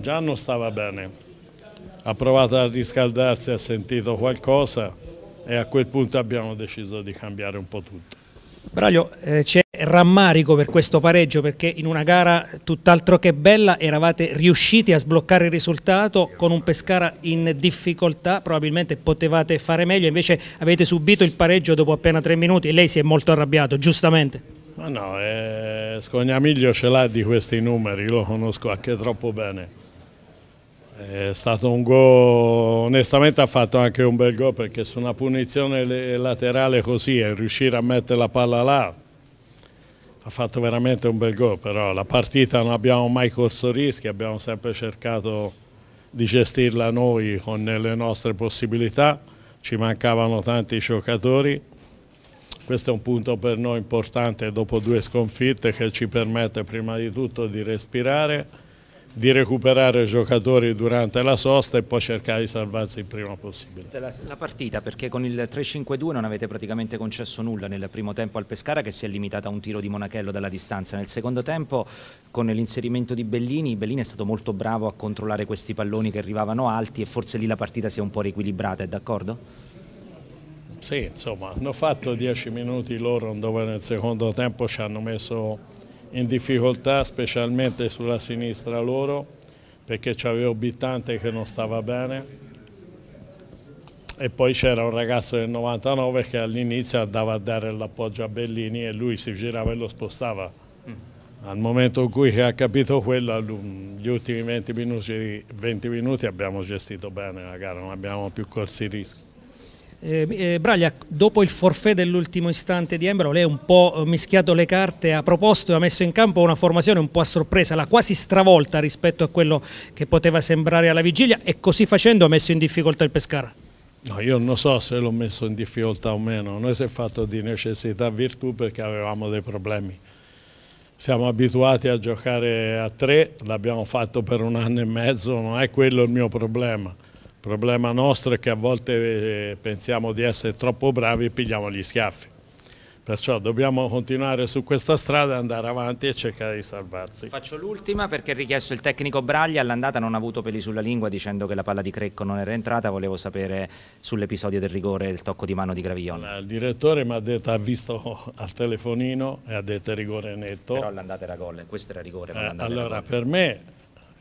già non stava bene, ha provato a riscaldarsi, ha sentito qualcosa e a quel punto abbiamo deciso di cambiare un po' tutto. Braglio, eh, c'è rammarico per questo pareggio perché in una gara tutt'altro che bella eravate riusciti a sbloccare il risultato con un Pescara in difficoltà, probabilmente potevate fare meglio, invece avete subito il pareggio dopo appena tre minuti e lei si è molto arrabbiato, giustamente. Ma no, eh, Scognamiglio ce l'ha di questi numeri, lo conosco anche troppo bene. È stato un gol, onestamente ha fatto anche un bel gol perché su una punizione laterale così e riuscire a mettere la palla là ha fatto veramente un bel gol, però la partita non abbiamo mai corso rischi, abbiamo sempre cercato di gestirla noi con le nostre possibilità, ci mancavano tanti giocatori questo è un punto per noi importante dopo due sconfitte che ci permette prima di tutto di respirare, di recuperare i giocatori durante la sosta e poi cercare di salvarsi il prima possibile. La partita perché con il 3-5-2 non avete praticamente concesso nulla nel primo tempo al Pescara che si è limitata a un tiro di Monachello dalla distanza. Nel secondo tempo con l'inserimento di Bellini, Bellini è stato molto bravo a controllare questi palloni che arrivavano alti e forse lì la partita si è un po' riequilibrata, è d'accordo? Sì, insomma, hanno fatto 10 minuti loro dove nel secondo tempo ci hanno messo in difficoltà, specialmente sulla sinistra loro, perché c'aveva Bittante che non stava bene e poi c'era un ragazzo del 99 che all'inizio andava a dare l'appoggio a Bellini e lui si girava e lo spostava. Mm. Al momento in cui ha capito quello, gli ultimi 20 minuti, 20 minuti abbiamo gestito bene la gara, non abbiamo più corsi rischi. Eh, eh, Braglia, dopo il forfè dell'ultimo istante di Embro, lei ha un po' mischiato le carte, ha proposto e ha messo in campo una formazione un po' a sorpresa, l'ha quasi stravolta rispetto a quello che poteva sembrare alla vigilia e così facendo ha messo in difficoltà il Pescara. No, io non so se l'ho messo in difficoltà o meno, noi si è fatto di necessità virtù perché avevamo dei problemi. Siamo abituati a giocare a tre, l'abbiamo fatto per un anno e mezzo, non è quello il mio problema il problema nostro è che a volte eh, pensiamo di essere troppo bravi e pigliamo gli schiaffi. Perciò dobbiamo continuare su questa strada, andare avanti e cercare di salvarsi. Faccio l'ultima perché è richiesto il tecnico Braglia, all'andata non ha avuto peli sulla lingua dicendo che la palla di Crecco non era entrata, volevo sapere sull'episodio del rigore e del tocco di mano di Graviglione. Il direttore mi ha detto, ha visto al telefonino e ha detto rigore netto. Però l'andata era gol, questo era rigore. Eh, allora per me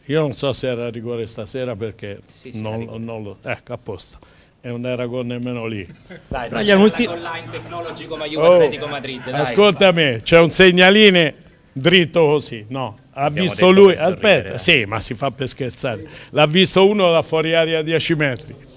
io non so se era rigore stasera perché sì, sì, non, non, lo... Ecco, apposta. E non era gol nemmeno lì. Dai, dai, c'è ulti... online tecnology come Juve oh, Atletico Madrid. Dai, ascoltami, c'è un segnaline dritto così, no. Ha visto lui, aspetta, sorridere, sì, ma si fa per scherzare. L'ha visto uno da fuori aria a 10 metri.